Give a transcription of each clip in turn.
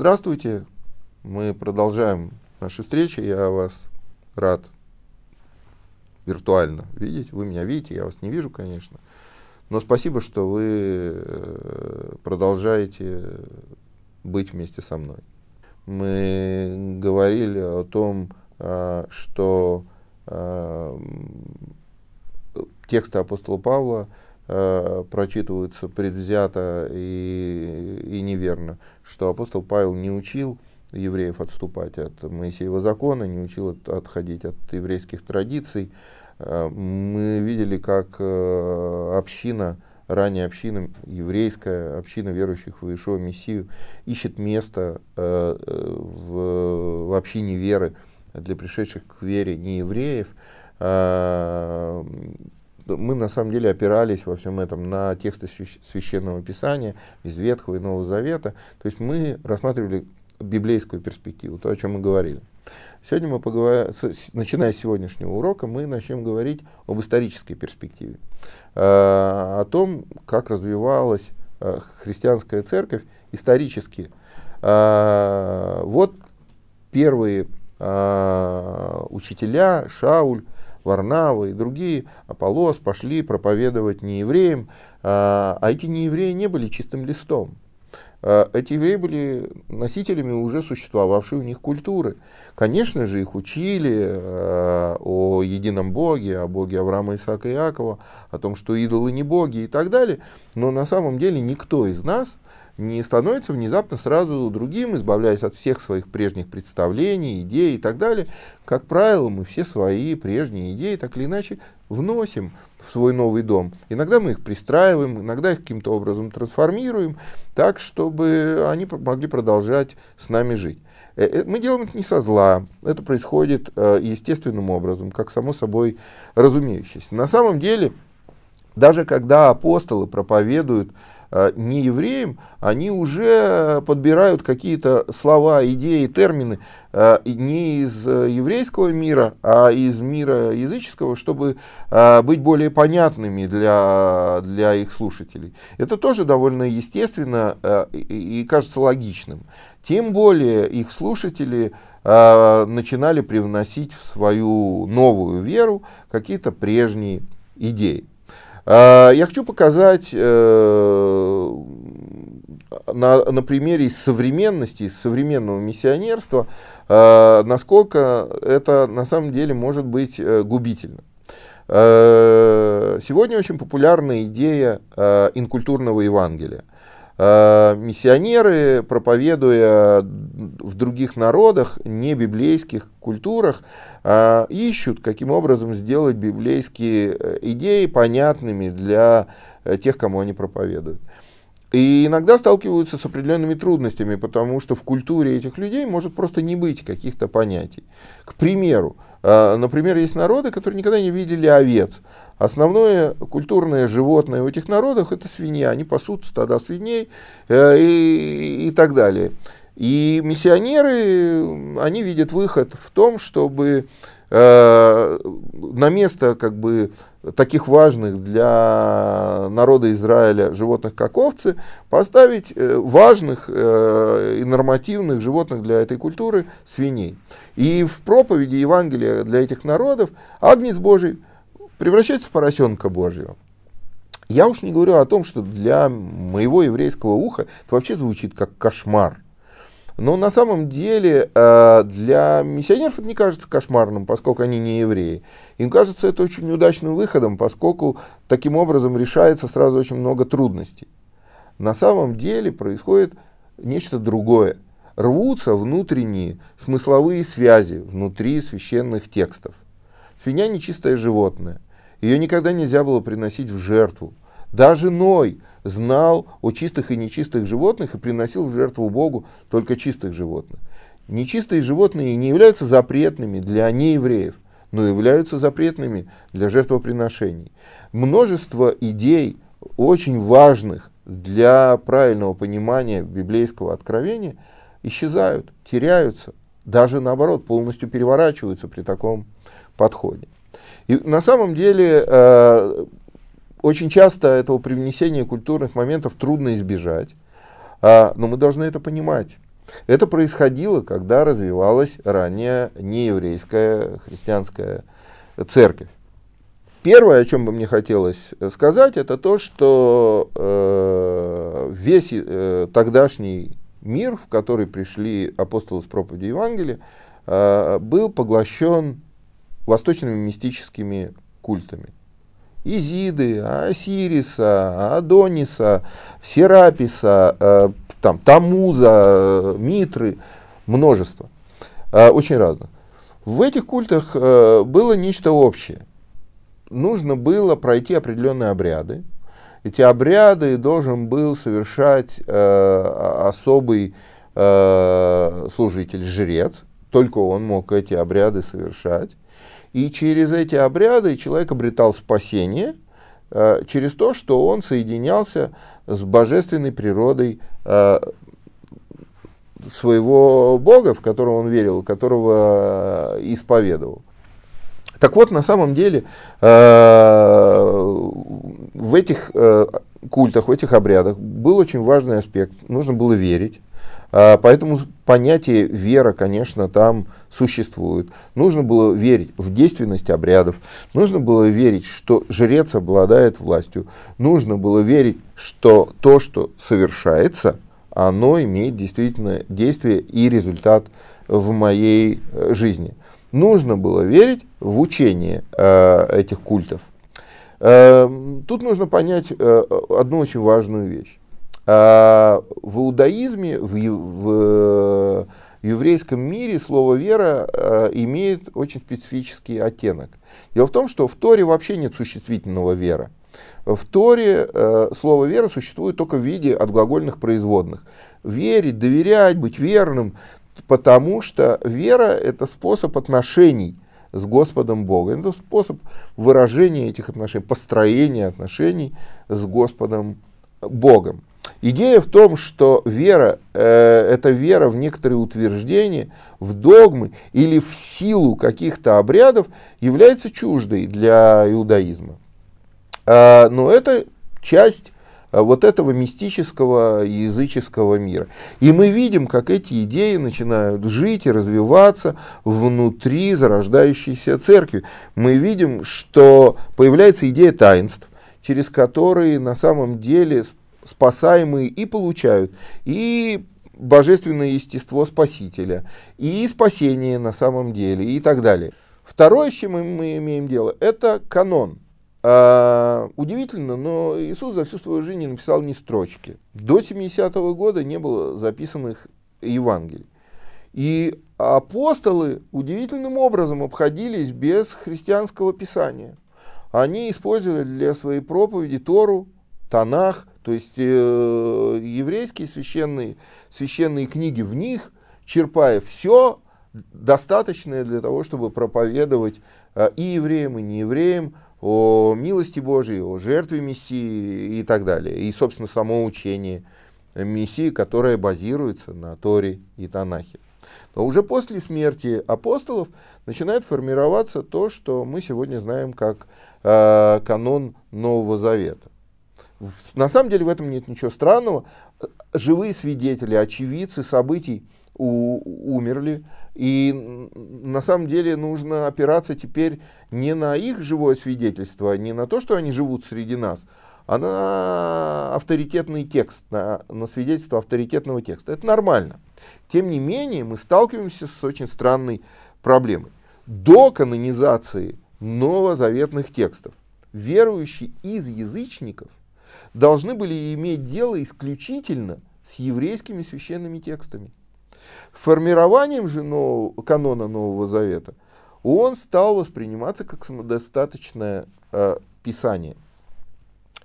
здравствуйте. Мы продолжаем наши встречи. Я вас рад виртуально видеть. Вы меня видите, я вас не вижу, конечно. Но спасибо, что вы э, продолжаете быть вместе со мной. Мы говорили о том, э, что э, тексты апостола Павла – э, прочитываются предвзято и, и неверно, что апостол Павел не учил евреев отступать от Моисеева закона, не учил от, отходить от еврейских традиций. Э, мы видели, как э, община, ранняя община, еврейская община верующих в Иешуа Мессию, ищет место э, в, в общине веры для пришедших к вере неевреев. Э, что мы на самом деле опирались во всем этом на тексты Священного Писания, из Ветхого и Нового Завета. То есть мы рассматривали библейскую перспективу, то, о чем мы говорили. Сегодня мы поговорим, начиная с сегодняшнего урока, мы начнем говорить об исторической перспективе, э, о том, как развивалась э, христианская церковь исторически. Э, вот первые учителя, Шауль, Варнава и другие, Аполос, пошли проповедовать не евреям, а, а эти неевреи не были чистым листом. А, эти евреи были носителями уже существовавшей у них культуры. Конечно же, их учили а, о едином Боге, о Боге Авраама, Исаака и Иакова, о том, что идолы не боги и так далее. Но на самом деле никто из нас не становится внезапно сразу другим, избавляясь от всех своих прежних представлений, идей и так далее. Как правило, мы все свои прежние идеи так или иначе вносим в свой новый дом. Иногда мы их пристраиваем, иногда их каким-то образом трансформируем, так, чтобы они могли продолжать с нами жить. Э, э, мы делаем это не со зла, это происходит э, естественным образом, как само собой разумеющееся. На самом деле, даже когда апостолы проповедуют Э, не евреям, они уже подбирают какие-то слова, идеи, термины э, не из э, еврейского мира, а из мира языческого, чтобы быть более понятными для, для их слушателей. Это тоже довольно естественно и кажется логичным. Тем более их слушатели начинали привносить в свою новую веру какие-то прежние идеи. А, я хочу показать э, на, на примере современности, современного миссионерства, э, насколько это на самом деле может быть э, губительно. Сегодня очень популярна идея инкультурного Евангелия – Э, миссионеры, проповедуя в других народах, не библейских культурах, э, ищут, каким образом сделать библейские э, идеи понятными для тех, кому они проповедуют. И иногда сталкиваются с определенными трудностями, потому что в культуре этих людей может просто не быть каких-то понятий. К примеру, например, есть народы, которые никогда не видели овец, Основное культурное животное у этих народов это свинья. Они пасут стада свиней э, и, и так далее. И миссионеры, они видят выход в том, чтобы э, на место как бы таких важных для народа Израиля животных, как овцы, поставить э, важных и нормативных животных для этой культуры свиней. И в проповеди Евангелия для этих народов Агнец Божий – превращается в поросенка Божьего. Я уж не говорю о том, что для моего еврейского уха это вообще звучит как кошмар. Но на самом деле э, для миссионеров это не кажется кошмарным, поскольку они не евреи. Им кажется это очень удачным выходом, поскольку таким образом решается сразу очень много трудностей. На самом деле происходит нечто другое. Рвутся внутренние смысловые связи внутри священных текстов. Свинья нечистое животное – ее никогда нельзя было приносить в жертву. Даже Ной знал о чистых и нечистых животных и приносил в жертву Богу только чистых животных. Нечистые животные не являются запретными для неевреев, но являются запретными для жертвоприношений. Множество идей, очень важных для правильного понимания библейского откровения, исчезают, теряются, даже наоборот, полностью переворачиваются при таком подходе. И на самом деле э, очень часто этого привнесения культурных моментов трудно избежать, э, но мы должны это понимать. Это происходило, когда развивалась ранее нееврейская христианская церковь. Первое, о чем бы мне хотелось э, сказать, это то, что э, весь э, тогдашний мир, в который пришли апостолы с проповедью Евангелия, э, был поглощен восточными мистическими культами. Изиды, а Осириса, а Адониса, Сераписа, э, там, Тамуза, э, Митры, множество, э, очень разных. В этих культах э, было нечто общее. Нужно было пройти определенные обряды. Эти обряды должен был совершать э, особый э, служитель, жрец. Только он мог эти обряды совершать. И через эти обряды человек обретал спасение э, через то, что он соединялся с божественной природой э, своего Бога, в которого он верил, которого э, исповедовал. Так вот, на самом деле, в этих культах, в этих обрядах был очень важный аспект. Нужно было верить. А, поэтому понятие вера, конечно, там существует. Нужно было верить в действенность обрядов, нужно было верить, что жрец обладает властью, нужно было верить, что то, что совершается, оно имеет действительно действие и результат в моей э, жизни. Нужно было верить в учение э, этих культов. Эм, тут нужно понять э, одну очень важную вещь. А в иудаизме, в, в, в э, еврейском мире слово «вера» а, имеет очень специфический оттенок. Дело в том, что в Торе вообще нет существительного «вера». В Торе э, слово «вера» существует только в виде отглагольных производных. Верить, доверять, быть верным, потому что вера – это способ отношений с Господом Богом. Это способ выражения этих отношений, построения отношений с Господом Богом. Идея в том, что вера э, – это вера в некоторые утверждения, в догмы или в силу каких-то обрядов является чуждой для иудаизма. Э, но это часть э, вот этого мистического языческого мира. И мы видим, как эти идеи начинают жить и развиваться внутри зарождающейся церкви. Мы видим, что появляется идея таинств, через которые на самом деле спасаемые и получают, и божественное естество Спасителя, и спасение на самом деле, и так далее. Второе, с чем мы имеем дело, это канон. А, удивительно, но Иисус за всю свою жизнь не написал ни строчки. До 70-го года не было записанных Евангелий. И апостолы удивительным образом обходились без христианского писания. Они использовали для своей проповеди Тору, Танах, то есть э, еврейские священные, священные книги в них, черпая все достаточное для того, чтобы проповедовать э, и евреям, и неевреям о милости Божьей, о жертве Мессии и так далее. И, собственно, само учение Мессии, которое базируется на Торе и Танахе. Но уже после смерти апостолов начинает формироваться то, что мы сегодня знаем как э, канон Нового Завета. На самом деле в этом нет ничего странного. Живые свидетели, очевидцы событий у, умерли. И на самом деле нужно опираться теперь не на их живое свидетельство, а не на то, что они живут среди нас, а на авторитетный текст, на, на свидетельство авторитетного текста. Это нормально. Тем не менее, мы сталкиваемся с очень странной проблемой. До канонизации новозаветных текстов верующие из язычников должны были иметь дело исключительно с еврейскими священными текстами. Формированием же нового, канона Нового Завета он стал восприниматься как самодостаточное э, писание.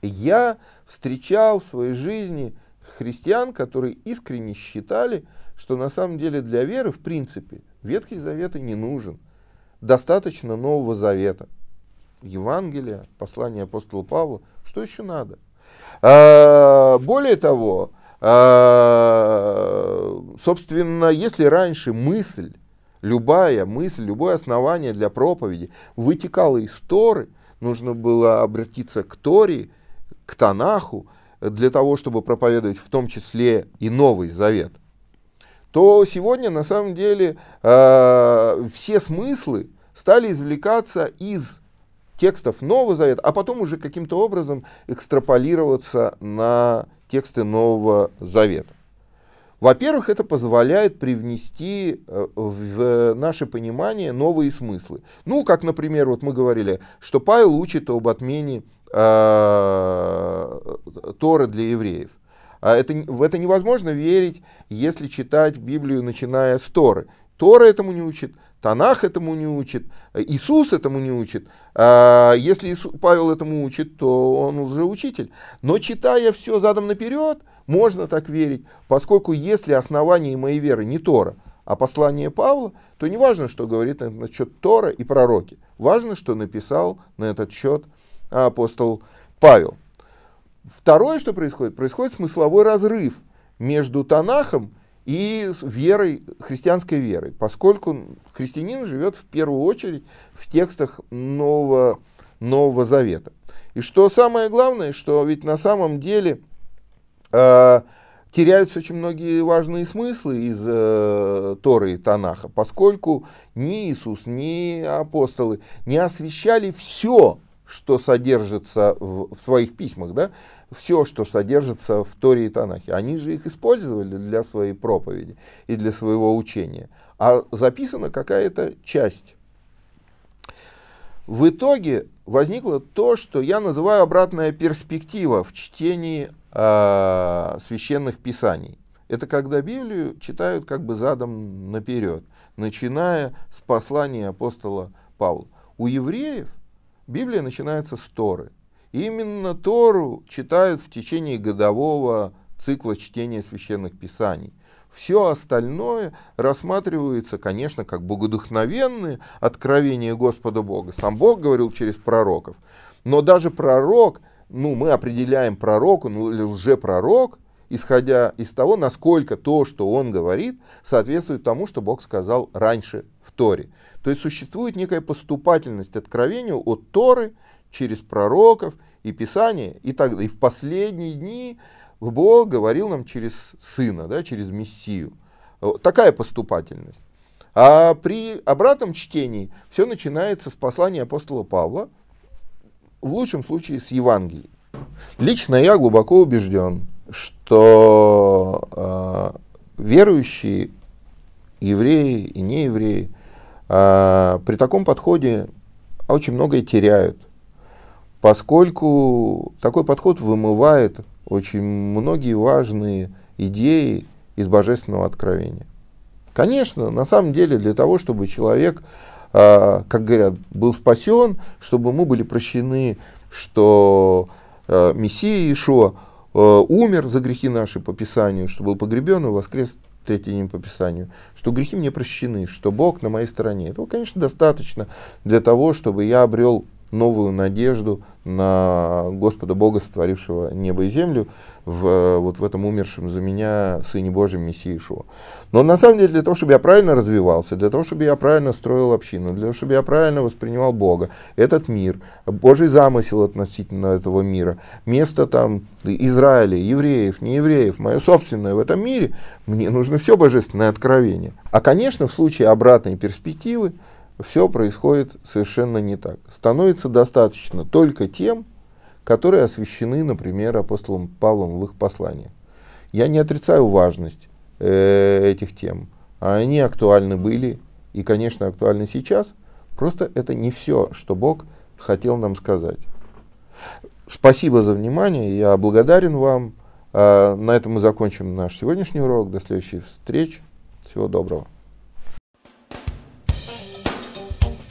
Я встречал в своей жизни христиан, которые искренне считали, что на самом деле для веры, в принципе, Ветхий Завет и не нужен. Достаточно Нового Завета. Евангелия, послание апостола Павла, что еще надо? А, более того, а, собственно, если раньше мысль, любая мысль, любое основание для проповеди вытекало из Торы, нужно было обратиться к Торе, к Танаху, для того, чтобы проповедовать в том числе и Новый Завет, то сегодня на самом деле э, все смыслы стали извлекаться из текстов Нового Завета, а потом уже каким-то образом экстраполироваться на тексты Нового Завета. Во-первых, это позволяет привнести э, в наше понимание новые смыслы. Ну, как, например, вот мы говорили, что Павел учит об отмене э, Торы для евреев. А это, в это невозможно верить, если читать Библию, начиная с Торы. Тора этому не учит, Танах этому не учит, э, Иисус этому не учит. А, если Павел этому учит, то он уже учитель. Но читая все задом наперед, можно так верить, поскольку если основание моей веры не Тора, а послание Павла, то не важно, что говорит насчет Тора и пророки. Важно, что написал на этот счет а, апостол Павел. Второе, что происходит, происходит смысловой разрыв между Танахом и верой, христианской верой, поскольку христианин живет в первую очередь в текстах Нового, Нового Завета. И что самое главное, что ведь на самом деле э, теряются очень многие важные смыслы из э, Торы и Танаха, поскольку ни Иисус, ни апостолы не освещали все, что содержится в, в своих письмах, да, все, что содержится в Торе и Танахе. Они же их использовали для своей проповеди и для своего учения. А записана какая-то часть. В итоге возникло то, что я называю обратная перспектива в чтении э, священных писаний. Это когда Библию читают как бы задом наперед, начиная с послания апостола Павла. У евреев – Библия начинается с Торы. И именно Тору читают в течение годового цикла чтения священных писаний. Все остальное рассматривается, конечно, как богодухновенные откровения Господа Бога. Сам Бог говорил через пророков. Но даже пророк, ну, мы определяем пророку, ну, или лжепророк, исходя из того, насколько то, что он говорит, соответствует тому, что Бог сказал раньше в Торе. То есть существует некая поступательность откровению от Торы через пророков и Писание и так далее. И в последние дни Бог говорил нам через Сына, да, через Мессию. Э, такая поступательность. А при обратном чтении все начинается с послания апостола Павла, в лучшем случае с Евангелия. Лично я глубоко убежден, что э, верующие евреи и неевреи, а, при таком подходе очень многое теряют, поскольку такой подход вымывает очень многие важные идеи из божественного откровения. Конечно, на самом деле для того, чтобы человек, э, как говорят, был спасен, чтобы мы были прощены, что э, Мессия Ишо э, умер за грехи наши по Писанию, что был погребен и воскрес третий день по Писанию, что грехи мне прощены, что Бог на моей стороне. Этого, конечно, достаточно для того, чтобы я обрел новую надежду на Господа Бога, сотворившего небо и землю, в, э, вот в этом умершем за меня Сыне Божьем Мессии Ишуа. Но на самом деле для того, чтобы я правильно развивался, для того, чтобы я правильно строил общину, для того, чтобы я правильно воспринимал Бога, этот мир, Божий замысел относительно этого мира, место там Израиля, евреев, неевреев, мое собственное в этом мире, мне нужно все божественное откровение. А, конечно, в случае обратной перспективы, все происходит совершенно не так. Становится достаточно только тем, которые освящены, например, апостолом Павлом в их послании. Я не отрицаю важность э, этих тем. Они актуальны были и, конечно, актуальны сейчас. Просто это не все, что Бог хотел нам сказать. Спасибо за внимание. Я благодарен вам. Э, на этом мы закончим наш сегодняшний урок. До следующих встреч. Всего доброго.